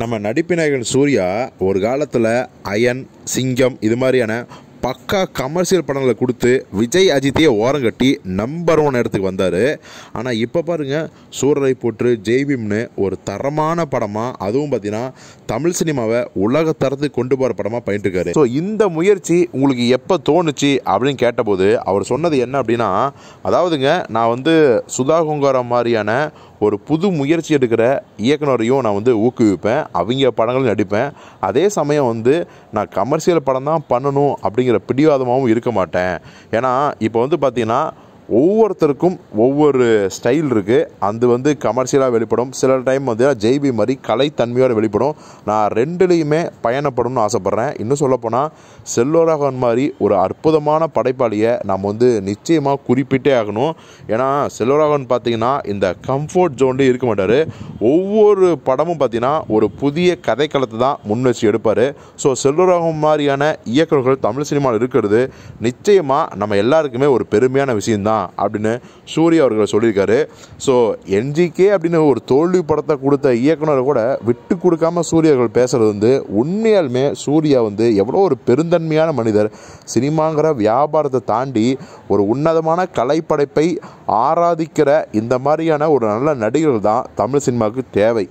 நம்ம நடிப்பினைகள் சூர்யா ஒரு காலத்தில் அயன் சிங்கம் இது மாதிரியான பக்கா கமர்ஷியல் படங்களை கொடுத்து விஜய் அஜித்தையே ஓரம் கட்டி நம்பர் ஒன் இடத்துக்கு வந்தார் ஆனால் இப்போ பாருங்கள் சூரரை போற்று ஜெய்பிம்னு ஒரு தரமான படமாக அதுவும் பார்த்தீங்கன்னா தமிழ் சினிமாவை உலக தரத்துக்கு கொண்டு போகிற படமாக பயின்ட்டுருக்காரு ஸோ இந்த முயற்சி உங்களுக்கு எப்போ தோணுச்சு அப்படின்னு கேட்டபோது அவர் சொன்னது என்ன அப்படின்னா அதாவதுங்க நான் வந்து சுதா மாதிரியான ஒரு புது முயற்சி எடுக்கிற இயக்குனரையும் நான் வந்து ஊக்குவிப்பேன் அவங்க படங்களும் நடிப்பேன் அதே சமயம் வந்து நான் கமர்ஷியல் படம் தான் பண்ணணும் அப்படிங்கிற பிடிவாதமாகவும் இருக்க மாட்டேன் ஏன்னா இப்போ வந்து பார்த்திங்கன்னா ஒவ்வொருத்தருக்கும் ஒவ்வொரு ஸ்டைல் இருக்குது அது வந்து கமர்ஷியலாக வெளிப்படும் சில டைம் வந்து ஜெய்பி மாதிரி கலைத்தன்மையோடு வெளிப்படும் நான் ரெண்டுலேயுமே பயணப்படணும்னு ஆசைப்பட்றேன் இன்னும் சொல்லப்போனால் செல்லோராகவன் மாதிரி ஒரு அற்புதமான படைப்பாளியை நம்ம வந்து நிச்சயமாக குறிப்பிட்டே ஆகணும் ஏன்னா செல்வராகவன் பார்த்திங்கன்னா இந்த கம்ஃபர்ட் ஜோன்லேயும் இருக்க மாட்டார் ஒவ்வொரு படமும் பார்த்திங்கன்னா ஒரு புதிய கதைக்களத்தை தான் முன் வச்சு எடுப்பார் ஸோ செல்லோராகவன் மாதிரியான இயக்குநர்கள் தமிழ் சினிமாவில் இருக்கிறது நிச்சயமாக நம்ம எல்லாருக்குமே ஒரு பெருமையான விஷயம்தான் தான் அப்படின்னு சூரிய அவர்கள் சொல்லியிருக்காரு ஸோ என்ஜிகே அப்படின்னு ஒரு தோல்வி படத்தை கொடுத்த இயக்குனர் கூட விட்டு கொடுக்காம சூரியர்கள் பேசுகிறது வந்து உண்மையாலுமே சூர்யா வந்து எவ்வளோ ஒரு பெருந்தன்மையான மனிதர் சினிமாங்கிற வியாபாரத்தை தாண்டி ஒரு உன்னதமான கலைப்படைப்பை ஆராதிக்கிற இந்த மாதிரியான ஒரு நல்ல நடிகர்கள் தான் தமிழ் சினிமாவுக்கு தேவை